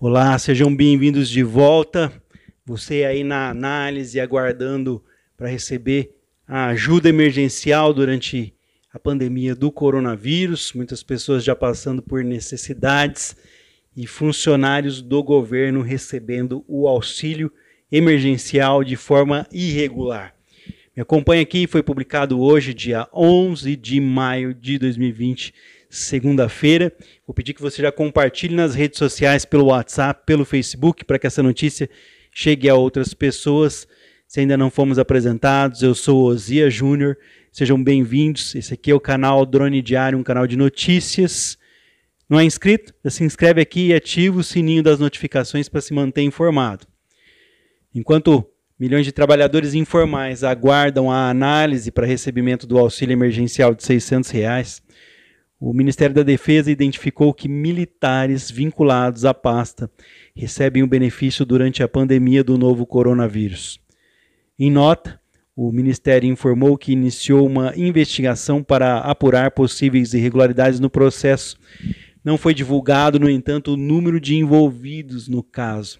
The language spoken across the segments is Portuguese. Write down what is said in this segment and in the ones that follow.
Olá, sejam bem-vindos de volta. Você aí na análise, aguardando para receber a ajuda emergencial durante a pandemia do coronavírus. Muitas pessoas já passando por necessidades e funcionários do governo recebendo o auxílio emergencial de forma irregular. Me acompanha aqui, foi publicado hoje, dia 11 de maio de 2020 segunda-feira. Vou pedir que você já compartilhe nas redes sociais, pelo WhatsApp, pelo Facebook, para que essa notícia chegue a outras pessoas. Se ainda não fomos apresentados, eu sou Ozia Júnior. Sejam bem-vindos. Esse aqui é o canal Drone Diário, um canal de notícias. Não é inscrito? Já se inscreve aqui e ativa o sininho das notificações para se manter informado. Enquanto milhões de trabalhadores informais aguardam a análise para recebimento do auxílio emergencial de R$ 600, reais, o Ministério da Defesa identificou que militares vinculados à pasta recebem o benefício durante a pandemia do novo coronavírus. Em nota, o Ministério informou que iniciou uma investigação para apurar possíveis irregularidades no processo. Não foi divulgado, no entanto, o número de envolvidos no caso.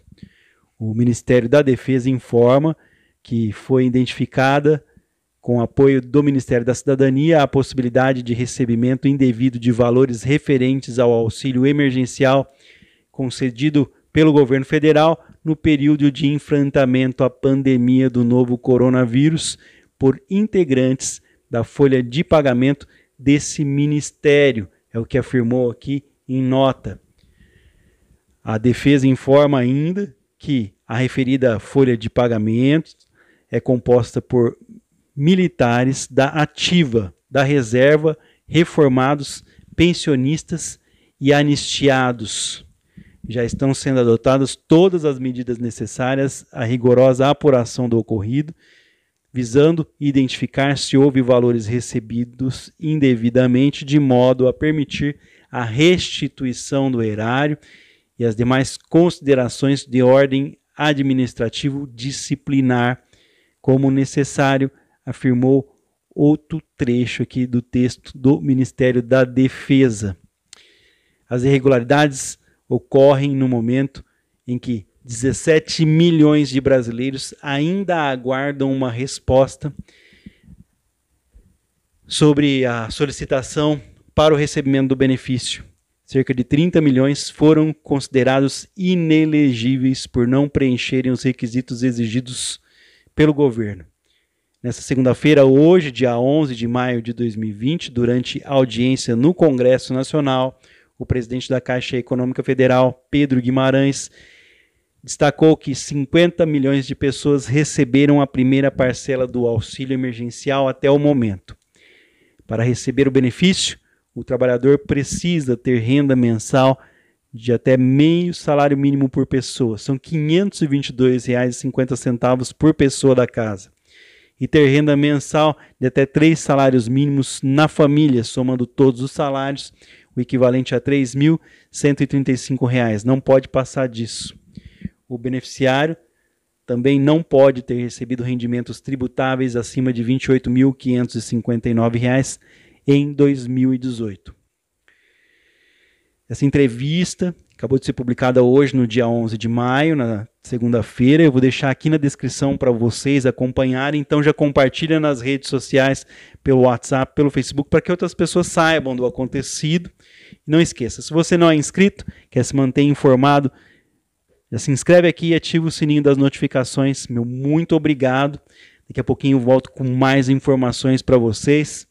O Ministério da Defesa informa que foi identificada com apoio do Ministério da Cidadania, a possibilidade de recebimento indevido de valores referentes ao auxílio emergencial concedido pelo governo federal no período de enfrentamento à pandemia do novo coronavírus por integrantes da folha de pagamento desse ministério, é o que afirmou aqui em nota. A defesa informa ainda que a referida folha de pagamento é composta por militares da ativa, da reserva, reformados, pensionistas e anistiados. Já estão sendo adotadas todas as medidas necessárias à rigorosa apuração do ocorrido, visando identificar se houve valores recebidos indevidamente, de modo a permitir a restituição do erário e as demais considerações de ordem administrativo disciplinar, como necessário afirmou outro trecho aqui do texto do Ministério da Defesa. As irregularidades ocorrem no momento em que 17 milhões de brasileiros ainda aguardam uma resposta sobre a solicitação para o recebimento do benefício. Cerca de 30 milhões foram considerados inelegíveis por não preencherem os requisitos exigidos pelo governo. Nessa segunda-feira, hoje, dia 11 de maio de 2020, durante audiência no Congresso Nacional, o presidente da Caixa Econômica Federal, Pedro Guimarães, destacou que 50 milhões de pessoas receberam a primeira parcela do auxílio emergencial até o momento. Para receber o benefício, o trabalhador precisa ter renda mensal de até meio salário mínimo por pessoa. São R$ 522,50 por pessoa da casa e ter renda mensal de até três salários mínimos na família, somando todos os salários, o equivalente a R$ 3.135. Não pode passar disso. O beneficiário também não pode ter recebido rendimentos tributáveis acima de R$ 28.559 em 2018. Essa entrevista acabou de ser publicada hoje, no dia 11 de maio, na segunda-feira. Eu vou deixar aqui na descrição para vocês acompanharem. Então já compartilha nas redes sociais, pelo WhatsApp, pelo Facebook, para que outras pessoas saibam do acontecido. E não esqueça, se você não é inscrito, quer se manter informado, já se inscreve aqui e ativa o sininho das notificações. Meu muito obrigado. Daqui a pouquinho eu volto com mais informações para vocês.